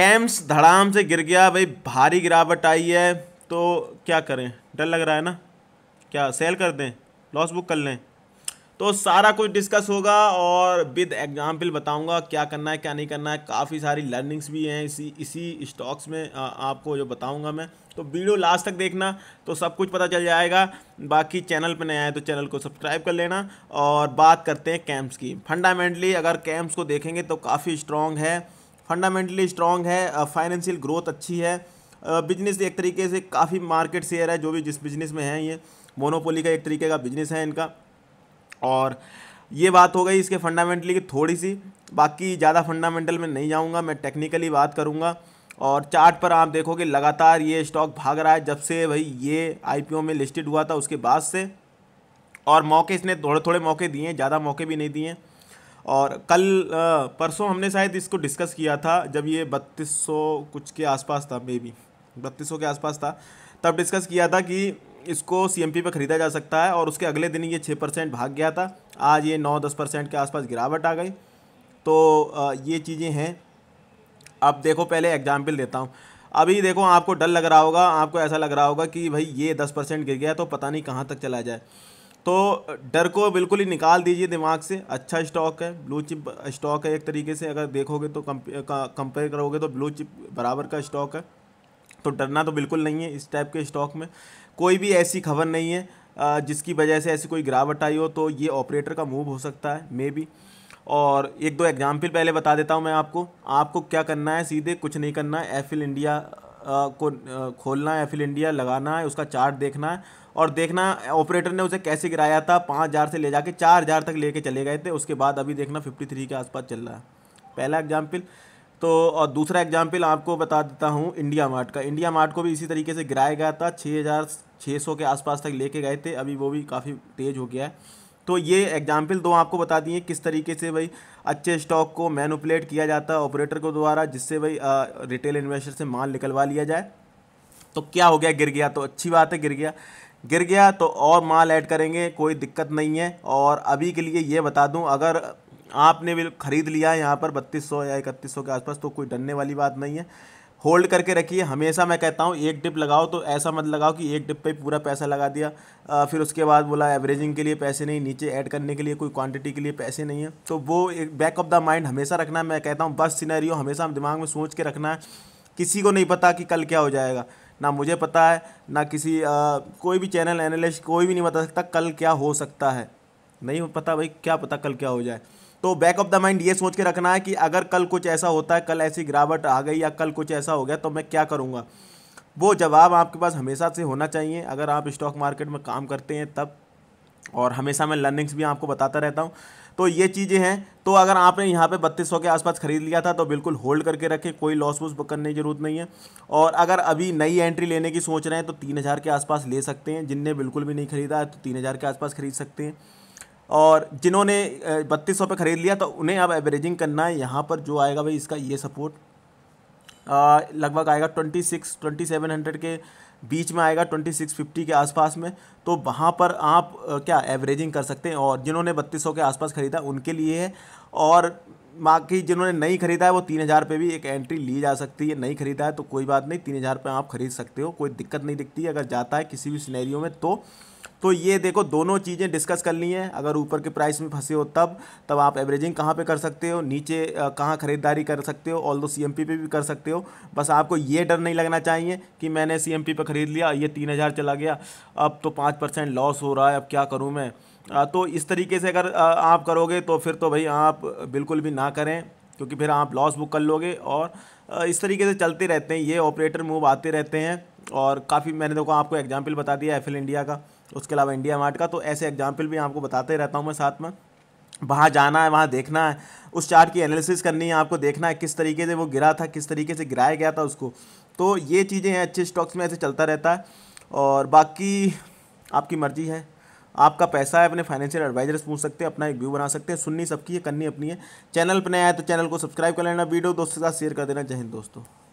camps धड़ाम से गिर गया भाई भारी गिरावट आई है तो क्या करें डर लग रहा है ना क्या सेल कर दें लॉस बुक कर लें तो सारा कुछ डिस्कस होगा और विद एग्जाम्पल बताऊंगा क्या करना है क्या नहीं करना है काफ़ी सारी लर्निंग्स भी हैं इसी इसी स्टॉक्स में आ, आपको जो बताऊंगा मैं तो वीडियो लास्ट तक देखना तो सब कुछ पता चल जाएगा बाकी चैनल पर नए आए तो चैनल को सब्सक्राइब कर लेना और बात करते हैं कैम्प्स की फंडामेंटली अगर कैम्प्स को देखेंगे तो काफ़ी स्ट्रॉन्ग है फंडामेंटली स्ट्रॉन्ग है फाइनेंशियल ग्रोथ अच्छी है बिजनेस एक तरीके से काफ़ी मार्केट शेयर है जो भी जिस बिजनेस में है ये मोनोपोली का एक तरीके का बिजनेस है इनका और ये बात हो गई इसके फंडामेंटली की थोड़ी सी बाकी ज़्यादा फंडामेंटल में नहीं जाऊँगा मैं टेक्निकली बात करूँगा और चार्ट पर आप देखोगे लगातार ये स्टॉक भाग रहा है जब से भाई ये आई में लिस्टेड हुआ था उसके बाद से और मौके इसने थोड़े थोड़े मौके दिए हैं ज़्यादा मौके भी नहीं दिए हैं और कल परसों हमने शायद इसको डिस्कस किया था जब ये बत्तीस सौ कुछ के आसपास था मे बी बत्तीस सौ के आसपास था तब डिस्कस किया था कि इसको सी एम पी पर ख़रीदा जा सकता है और उसके अगले दिन ये छः परसेंट भाग गया था आज ये नौ दस परसेंट के आसपास गिरावट आ गई तो ये चीज़ें हैं अब देखो पहले एग्जाम्पल देता हूँ अभी देखो आपको डर लग रहा होगा आपको ऐसा लग रहा होगा कि भाई ये दस परसेंट गिर गया तो पता नहीं कहाँ तक चला जाए तो डर को बिल्कुल ही निकाल दीजिए दिमाग से अच्छा स्टॉक है ब्लू चिप स्टॉक है एक तरीके से अगर देखोगे तो कंपेयर करोगे तो ब्लू चिप बराबर का स्टॉक है तो डरना तो बिल्कुल नहीं है इस टाइप के स्टॉक में कोई भी ऐसी खबर नहीं है जिसकी वजह से ऐसी कोई गिरावट आई हो तो ये ऑपरेटर का मूव हो सकता है मे बी और एक दो एग्जाम्पल पहले बता देता हूँ मैं आपको आपको क्या करना है सीधे कुछ नहीं करना है एफिल इंडिया को खोलना है एफिल इंडिया लगाना है उसका चार्ट देखना है और देखना ऑपरेटर ने उसे कैसे गिराया था पाँच हज़ार से ले जाके चार हज़ार तक लेके चले गए थे उसके बाद अभी देखना फिफ्टी थ्री के आसपास चल रहा है पहला एग्जाम्पल तो और दूसरा एग्जाम्पल आपको बता देता हूँ इंडिया मार्ट का इंडिया मार्ट को भी इसी तरीके से गिराया गया था छः हज़ार छः सौ के आसपास तक लेके गए थे अभी वो भी काफ़ी तेज़ हो गया है तो ये एग्जाम्पल दो आपको बता दिए किस तरीके से भाई अच्छे स्टॉक को मैनुपलेट किया जाता है ऑपरेटर को द्वारा जिससे भाई रिटेल इन्वेस्टर से माल निकलवा लिया जाए तो क्या हो गया गिर गया तो अच्छी बात है गिर गया गिर गया तो और माल ऐड करेंगे कोई दिक्कत नहीं है और अभी के लिए ये बता दूं अगर आपने भी खरीद लिया है यहाँ पर बत्तीस सौ या इकतीस सौ के आसपास तो कोई डरने वाली बात नहीं है होल्ड करके रखिए हमेशा मैं कहता हूँ एक डिप लगाओ तो ऐसा मत लगाओ कि एक डिप पे पूरा पैसा लगा दिया आ, फिर उसके बाद बोला एवरेजिंग के लिए पैसे नहीं नीचे ऐड करने के लिए कोई क्वांटिटी के लिए पैसे नहीं है तो वो एक बैक ऑफ द माइंड हमेशा रखना है मैं कहता हूँ बस सीनरी हमेशा दिमाग में सोच के रखना है किसी को नहीं पता कि कल क्या हो जाएगा ना मुझे पता है ना किसी आ, कोई भी चैनल एनालिस्ट कोई भी नहीं बता सकता कल क्या हो सकता है नहीं पता भाई क्या पता कल क्या हो जाए तो बैक ऑफ द माइंड ये सोच के रखना है कि अगर कल कुछ ऐसा होता है कल ऐसी गिरावट आ गई या कल कुछ ऐसा हो गया तो मैं क्या करूँगा वो जवाब आपके पास हमेशा से होना चाहिए अगर आप स्टॉक मार्केट में काम करते हैं तब और हमेशा मैं लर्निंग्स भी आपको बताता रहता हूँ तो ये चीज़ें हैं तो अगर आपने यहाँ पे बत्तीस के आसपास ख़रीद लिया था तो बिल्कुल होल्ड करके रखें कोई लॉस वूस करने की ज़रूरत नहीं है और अगर अभी नई एंट्री लेने की सोच रहे हैं तो तीन हज़ार के आसपास ले सकते हैं जिनने बिल्कुल भी नहीं खरीदा है तो तीन हज़ार के आसपास खरीद सकते हैं और जिन्होंने बत्तीस सौ पर ख़रीद लिया तो उन्हें अब एवरेजिंग करना है यहाँ पर जो आएगा भाई इसका ये सपोर्ट लगभग आएगा twenty six twenty seven hundred के बीच में आएगा ट्वेंटी सिक्स फिफ्टी के आसपास में तो वहाँ पर आप क्या एवरेजिंग कर सकते हैं और जिन्होंने बत्तीस सौ के आसपास ख़रीदा उनके लिए है और बाकी जिन्होंने नहीं ख़रीदा है वो तीन हज़ार पर भी एक एंट्री ली जा सकती है नहीं ख़रीदा है तो कोई बात नहीं तीन हज़ार पर आप ख़रीद सकते हो कोई दिक्कत नहीं दिखती अगर जाता है किसी भी सिनेरियो में तो तो ये देखो दोनों चीज़ें डिस्कस करनी है अगर ऊपर के प्राइस में फंसे हो तब तब आप एवरेजिंग कहाँ पे कर सकते हो नीचे कहाँ ख़रीदारी कर सकते हो ऑल दो सी एम पे भी कर सकते हो बस आपको ये डर नहीं लगना चाहिए कि मैंने सी एम पे ख़रीद लिया ये तीन हज़ार चला गया अब तो पाँच परसेंट लॉस हो रहा है अब क्या करूँ मैं तो इस तरीके से अगर आप करोगे तो फिर तो भाई आप बिल्कुल भी ना करें क्योंकि फिर आप लॉस बुक कर लोगे और इस तरीके से चलते रहते हैं ये ऑपरेटर मूव आते रहते हैं और काफ़ी मैंने देखो आपको एग्जाम्पल बता दिया एफ इंडिया का उसके अलावा इंडिया मार्ट का तो ऐसे एग्जाम्पल भी आपको बताते रहता हूँ मैं साथ में वहाँ जाना है वहाँ देखना है उस चार्ट की एनालिसिस करनी है आपको देखना है किस तरीके से वो गिरा था किस तरीके से गिराया गया था उसको तो ये चीज़ें हैं अच्छे स्टॉक्स में ऐसे चलता रहता है और बाकी आपकी मर्ज़ी है आपका पैसा है अपने फाइनेंशियल एडवाइजर्स पूछ सकते हैं अपना एक व्यू बना सकते हैं सुननी सबकी है करनी अपनी है चैनल पर नया है तो चैनल को सब्सक्राइब कर लेना वीडियो दोस्तों के साथ शेयर कर देना चाहिए दोस्तों